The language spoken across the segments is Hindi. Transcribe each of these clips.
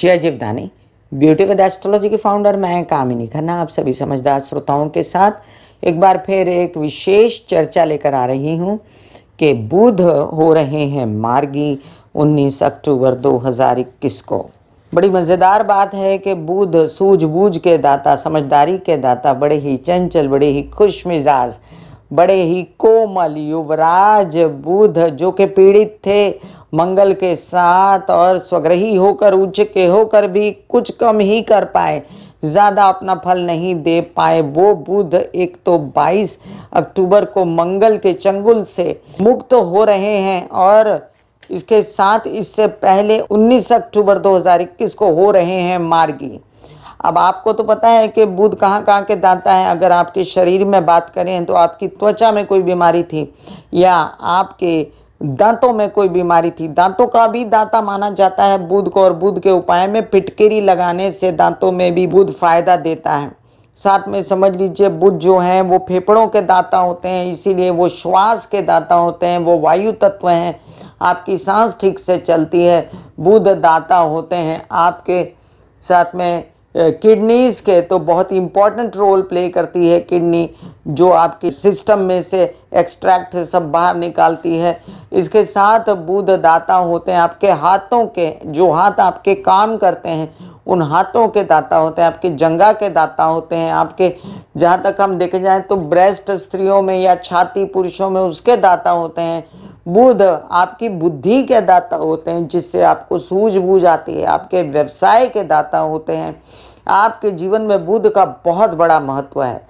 जय जीवदानी ब्यूटी विद एस्ट्रोलॉजी के फाउंडर मैं कामिनी खन्ना आप सभी समझदार श्रोताओं के साथ एक बार फिर एक विशेष चर्चा लेकर आ रही हूँ कि बुध हो रहे हैं मार्गी 19 अक्टूबर 2021 को बड़ी मज़ेदार बात है कि बुध सूझबूझ के दाता समझदारी के दाता बड़े ही चंचल बड़े ही खुश मिजाज बड़े ही कोमल युवराज बुध जो कि पीड़ित थे मंगल के साथ और स्वग्रही होकर उच्च के होकर भी कुछ कम ही कर पाए ज़्यादा अपना फल नहीं दे पाए वो बुध एक तो 22 अक्टूबर को मंगल के चंगुल से मुक्त हो रहे हैं और इसके साथ इससे पहले 19 अक्टूबर 2021 को हो रहे हैं मार्गी अब आपको तो पता है कि बुध कहाँ कहाँ के दाता है अगर आपके शरीर में बात करें तो आपकी त्वचा में कोई बीमारी थी या आपके दांतों में कोई बीमारी थी दांतों का भी दाता माना जाता है बुध को और बुध के उपाय में पिटकेरी लगाने से दांतों में भी बुध फायदा देता है साथ में समझ लीजिए बुध जो हैं वो फेफड़ों के दाता होते हैं इसीलिए वो श्वास के दाता होते हैं वो वायु तत्व हैं आपकी सांस ठीक से चलती है बुध दाता होते हैं आपके साथ में किडनीज़ के तो बहुत इम्पॉर्टेंट रोल प्ले करती है किडनी जो आपके सिस्टम में से एक्सट्रैक्ट सब बाहर निकालती है इसके साथ बुध दाता होते हैं आपके हाथों के जो हाथ आपके काम करते हैं उन हाथों के दाता होते हैं आपके जंगा के दाता होते हैं आपके जहाँ तक हम देखे जाएँ तो ब्रेस्ट स्त्रियों में या छाती पुरुषों में उसके दाता होते हैं बुध आपकी बुद्धि के दाता होते हैं जिससे आपको सूझबूझ आती है आपके व्यवसाय के दाता होते हैं आपके जीवन में बुध का बहुत बड़ा महत्व है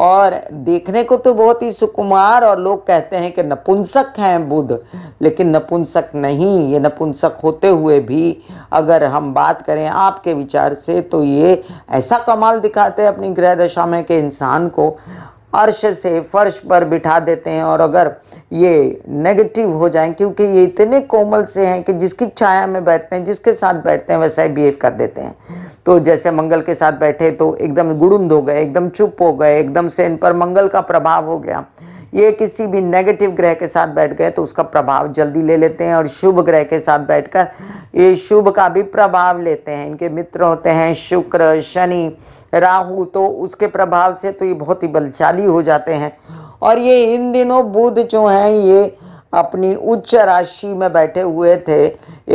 और देखने को तो बहुत ही सुकुमार और लोग कहते हैं कि नपुंसक हैं बुध लेकिन नपुंसक नहीं ये नपुंसक होते हुए भी अगर हम बात करें आपके विचार से तो ये ऐसा कमाल दिखाते हैं अपनी ग्रह दशा में कि इंसान को अर्श से फर्श पर बिठा देते हैं और अगर ये नेगेटिव हो जाएं क्योंकि ये इतने कोमल से हैं कि जिसकी छाया में बैठते हैं जिसके साथ बैठते हैं वैसा ही बिहेव कर देते हैं तो जैसे मंगल के साथ बैठे तो एकदम गुड़ुंद हो गए एकदम चुप हो गए एकदम से इन पर मंगल का प्रभाव हो गया ये किसी भी नेगेटिव ग्रह के साथ बैठ गए तो उसका प्रभाव जल्दी ले लेते हैं और शुभ ग्रह के साथ बैठकर ये शुभ का भी प्रभाव लेते हैं इनके मित्र होते हैं शुक्र शनि राहु तो उसके प्रभाव से तो ये बहुत ही बलशाली हो जाते हैं और ये इन दिनों बुध जो हैं ये अपनी उच्च राशि में बैठे हुए थे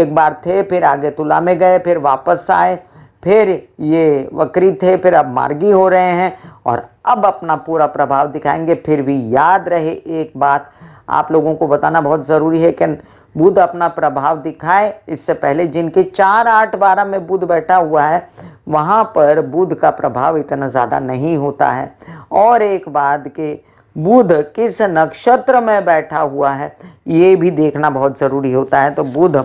एक बार थे फिर आगे तुला में गए फिर वापस आए फिर ये वक्री थे फिर अब मार्गी हो रहे हैं और अब अपना पूरा प्रभाव दिखाएंगे फिर भी याद रहे एक बात आप लोगों को बताना बहुत ज़रूरी है कि बुध अपना प्रभाव दिखाए इससे पहले जिनके चार आठ बारह में बुध बैठा हुआ है वहाँ पर बुध का प्रभाव इतना ज़्यादा नहीं होता है और एक बात के बुध किस नक्षत्र में बैठा हुआ है ये भी देखना बहुत ज़रूरी होता है तो बुध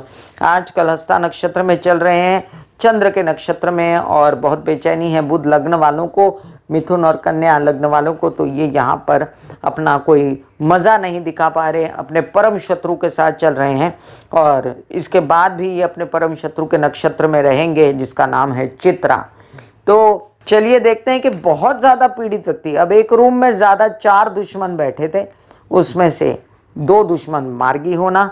आजकल हस्ता नक्षत्र में चल रहे हैं चंद्र के नक्षत्र में और बहुत बेचैनी है बुध लग्न वालों को मिथुन और कन्या लग्न वालों को तो ये यहाँ पर अपना कोई मज़ा नहीं दिखा पा रहे अपने परम शत्रु के साथ चल रहे हैं और इसके बाद भी ये अपने परम शत्रु के नक्षत्र में रहेंगे जिसका नाम है चित्रा तो चलिए देखते हैं कि बहुत ज़्यादा पीड़ित व्यक्ति अब एक रूम में ज़्यादा चार दुश्मन बैठे थे उसमें से दो दुश्मन मार्गी होना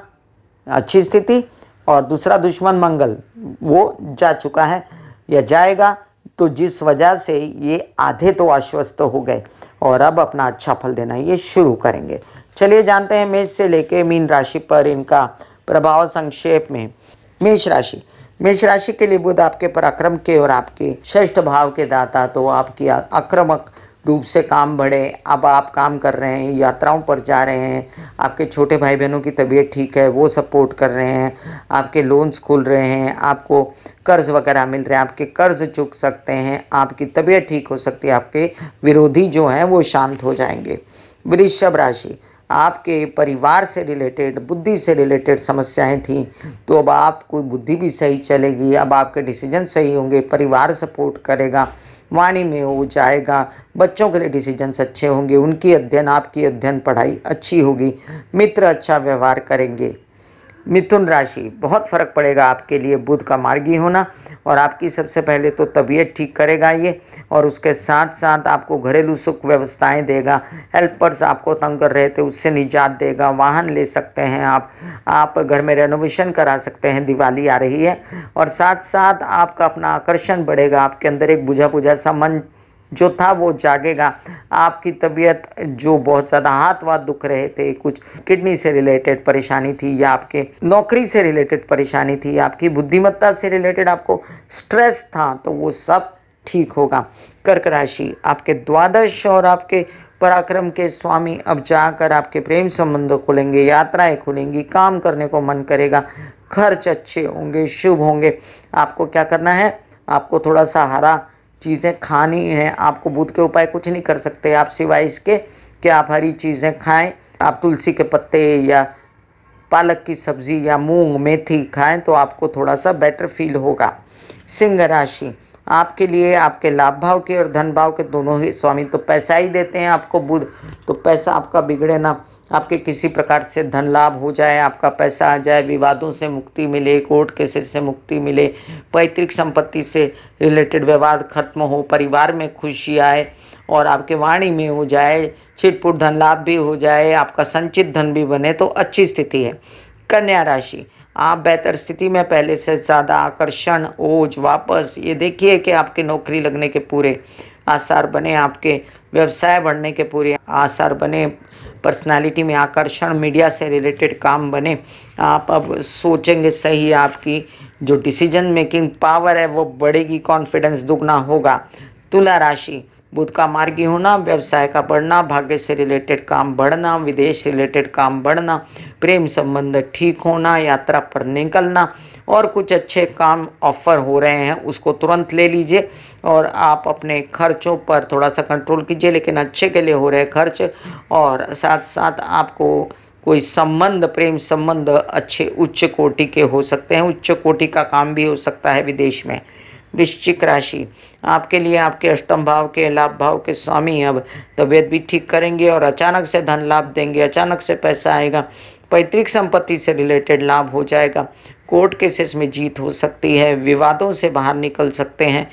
अच्छी स्थिति और दूसरा दुश्मन मंगल वो जा चुका है या जाएगा तो जिस वजह से ये आधे तो आश्वस्त हो गए और अब अपना अच्छा फल देना ये शुरू करेंगे चलिए जानते हैं मेष से लेके मीन राशि पर इनका प्रभाव संक्षेप में मेष राशि मेष राशि के लिए बुध आपके पराक्रम के और आपके श्रेष्ठ भाव के दाता तो आपकी आक्रमक डूब से काम बढ़े अब आप काम कर रहे हैं यात्राओं पर जा रहे हैं आपके छोटे भाई बहनों की तबीयत ठीक है वो सपोर्ट कर रहे हैं आपके लोन्स खुल रहे हैं आपको कर्ज़ वगैरह मिल रहे हैं आपके कर्ज़ चुक सकते हैं आपकी तबीयत ठीक हो सकती है आपके विरोधी जो हैं वो शांत हो जाएंगे वृषभ राशि आपके परिवार से रिलेटेड बुद्धि से रिलेटेड समस्याएं थी तो अब आपको बुद्धि भी सही चलेगी अब आपके डिसीजन सही होंगे परिवार सपोर्ट करेगा वाणी में हो जाएगा बच्चों के लिए डिसीजन अच्छे होंगे उनकी अध्ययन आपकी अध्ययन पढ़ाई अच्छी होगी मित्र अच्छा व्यवहार करेंगे मिथुन राशि बहुत फ़र्क पड़ेगा आपके लिए बुध का मार्गी होना और आपकी सबसे पहले तो तबीयत ठीक करेगा ये और उसके साथ साथ आपको घरेलू सुख व्यवस्थाएं देगा हेल्पर्स आपको तंग कर रहे थे उससे निजात देगा वाहन ले सकते हैं आप आप घर में रेनोवेशन करा सकते हैं दिवाली आ रही है और साथ साथ आपका अपना आकर्षण बढ़ेगा आपके अंदर एक बुझा बुझा सा मन जो था वो जागेगा आपकी तबीयत जो बहुत ज़्यादा हाथ वाथ दुख रहे थे कुछ किडनी से रिलेटेड परेशानी थी या आपके नौकरी से रिलेटेड परेशानी थी आपकी बुद्धिमत्ता से रिलेटेड आपको स्ट्रेस था तो वो सब ठीक होगा कर्क राशि आपके द्वादश और आपके पराक्रम के स्वामी अब जाकर आपके प्रेम संबंध खुलेंगे यात्राएं खुलेंगी काम करने को मन करेगा खर्च अच्छे होंगे शुभ होंगे आपको क्या करना है आपको थोड़ा सा हरा चीज़ें खानी हैं आपको बुध के उपाय कुछ नहीं कर सकते आप सिवाय इसके कि आप हरी चीज़ें खाएं आप तुलसी के पत्ते या पालक की सब्ज़ी या मूंग मेथी खाएं तो आपको थोड़ा सा बेटर फील होगा सिंह राशि आपके लिए आपके लाभ भाव के और धन भाव के दोनों ही स्वामी तो पैसा ही देते हैं आपको बुध तो पैसा आपका बिगड़े ना आपके किसी प्रकार से धन लाभ हो जाए आपका पैसा आ जाए विवादों से मुक्ति मिले कोर्ट केसेस से मुक्ति मिले पैतृक संपत्ति से रिलेटेड विवाद खत्म हो परिवार में खुशी आए और आपके वाणी में हो जाए छिटपुट धन लाभ भी हो जाए आपका संचित धन भी बने तो अच्छी स्थिति है कन्या राशि आप बेहतर स्थिति में पहले से ज़्यादा आकर्षण ओझ वापस ये देखिए कि आपके नौकरी लगने के पूरे आसार बने आपके व्यवसाय बढ़ने के पूरे आसार बने पर्सनालिटी में आकर्षण मीडिया से रिलेटेड काम बने आप अब सोचेंगे सही आपकी जो डिसीजन मेकिंग पावर है वो बढ़ेगी कॉन्फिडेंस दुगना होगा तुला राशि बुध का मार्गी होना व्यवसाय का बढ़ना भाग्य से रिलेटेड काम बढ़ना विदेश रिलेटेड काम बढ़ना प्रेम संबंध ठीक होना यात्रा पर निकलना और कुछ अच्छे काम ऑफर हो रहे हैं उसको तुरंत ले लीजिए और आप अपने खर्चों पर थोड़ा सा कंट्रोल कीजिए लेकिन अच्छे के लिए हो रहे खर्च और साथ साथ आपको कोई संबंध प्रेम संबंध अच्छे उच्च कोटि के हो सकते हैं उच्च कोटि का काम भी हो सकता है विदेश में वृश्चिक राशि आपके लिए आपके अष्टम भाव के लाभ भाव के स्वामी अब तबीयत भी ठीक करेंगे और अचानक से धन लाभ देंगे अचानक से पैसा आएगा पैतृक संपत्ति से रिलेटेड लाभ हो जाएगा कोर्ट केसेस में जीत हो सकती है विवादों से बाहर निकल सकते हैं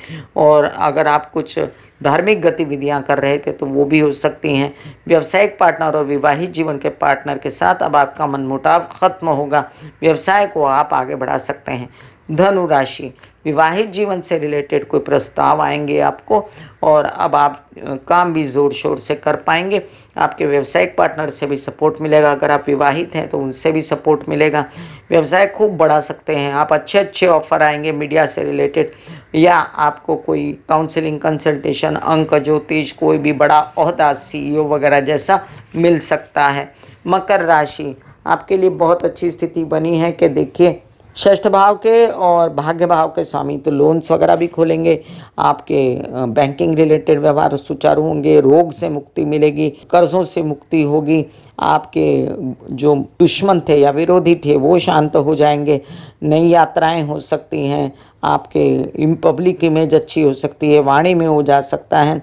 और अगर आप कुछ धार्मिक गतिविधियां कर रहे थे तो वो भी हो सकती हैं व्यवसायिक पार्टनर और विवाहित जीवन के पार्टनर के साथ अब आपका मनमुटाव खत्म होगा व्यवसाय को आप आगे बढ़ा सकते हैं धनु राशि विवाहित जीवन से रिलेटेड कोई प्रस्ताव आएंगे आपको और अब आप काम भी ज़ोर शोर से कर पाएंगे आपके व्यवसायिक पार्टनर से भी सपोर्ट मिलेगा अगर आप विवाहित हैं तो उनसे भी सपोर्ट मिलेगा व्यवसाय खूब बढ़ा सकते हैं आप अच्छे अच्छे ऑफर आएंगे मीडिया से रिलेटेड या आपको कोई काउंसलिंग कंसल्टेशन अंक ज्योतिष कोई भी बड़ा अहदा सी वगैरह जैसा मिल सकता है मकर राशि आपके लिए बहुत अच्छी स्थिति बनी है कि देखिए ष्ठ भाव के और भाग्य भाव के स्वामी तो लोन्स वगैरह भी खोलेंगे आपके बैंकिंग रिलेटेड व्यवहार सुचारू होंगे रोग से मुक्ति मिलेगी कर्जों से मुक्ति होगी आपके जो दुश्मन थे या विरोधी थे वो शांत हो जाएंगे नई यात्राएं हो सकती हैं आपके इम पब्लिक इमेज अच्छी हो सकती है वाणी में हो जा सकता है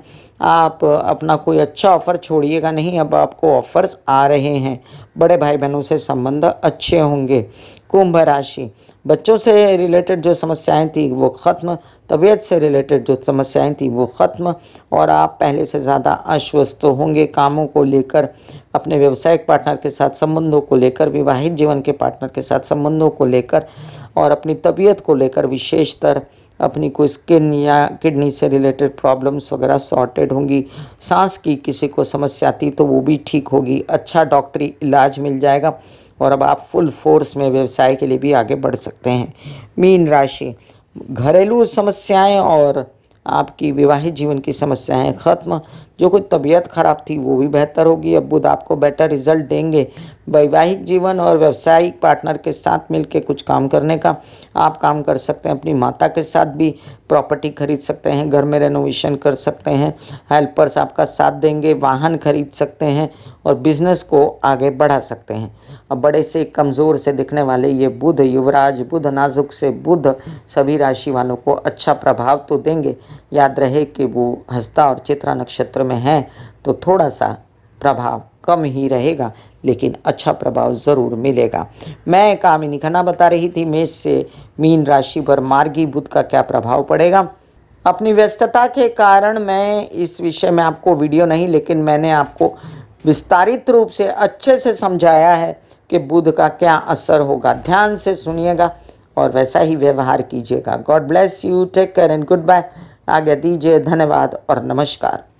आप अपना कोई अच्छा ऑफ़र छोड़िएगा नहीं अब आपको ऑफ़र्स आ रहे हैं बड़े भाई बहनों से संबंध अच्छे होंगे कुंभ राशि बच्चों से रिलेटेड जो समस्याएं थी वो ख़त्म तबीयत से रिलेटेड जो समस्याएं थी वो ख़त्म और आप पहले से ज़्यादा आश्वस्त होंगे कामों को लेकर अपने व्यवसायिक पार्टनर के साथ संबंधों को लेकर विवाहित जीवन के पार्टनर के साथ संबंधों को लेकर और अपनी तबीयत को लेकर विशेषतर अपनी कोई स्किन या किडनी से रिलेटेड प्रॉब्लम्स वगैरह सॉर्टेड होंगी सांस की किसी को समस्या आती तो वो भी ठीक होगी अच्छा डॉक्टरी इलाज मिल जाएगा और अब आप फुल फोर्स में व्यवसाय के लिए भी आगे बढ़ सकते हैं मीन राशि घरेलू समस्याएं और आपकी विवाहित जीवन की समस्याएं खत्म जो कुछ तबीयत खराब थी वो भी बेहतर होगी अब बुध आपको बेटर रिजल्ट देंगे वैवाहिक जीवन और व्यावसायिक पार्टनर के साथ मिलकर कुछ काम करने का आप काम कर सकते हैं अपनी माता के साथ भी प्रॉपर्टी खरीद सकते हैं घर में रेनोवेशन कर सकते हैं हेल्पर्स आपका साथ देंगे वाहन खरीद सकते हैं और बिजनेस को आगे बढ़ा सकते हैं अब बड़े से कमज़ोर से दिखने वाले ये बुध युवराज बुध नाजुक से बुध सभी राशि वालों को अच्छा प्रभाव तो देंगे याद रहे कि वो हस्ता और चित्रा नक्षत्र में में हैं तो थोड़ा सा प्रभाव कम ही रहेगा लेकिन अच्छा प्रभाव ज़रूर मिलेगा मैं कामिनी खन्ना बता रही थी मेष से मीन राशि पर मार्गी बुद्ध का क्या प्रभाव पड़ेगा अपनी व्यस्तता के कारण मैं इस विषय में आपको वीडियो नहीं लेकिन मैंने आपको विस्तारित रूप से अच्छे से समझाया है कि बुध का क्या असर होगा ध्यान से सुनिएगा और वैसा ही व्यवहार कीजिएगा God bless you take care and good bye आगे दीजिए धन्यवाद और नमस्कार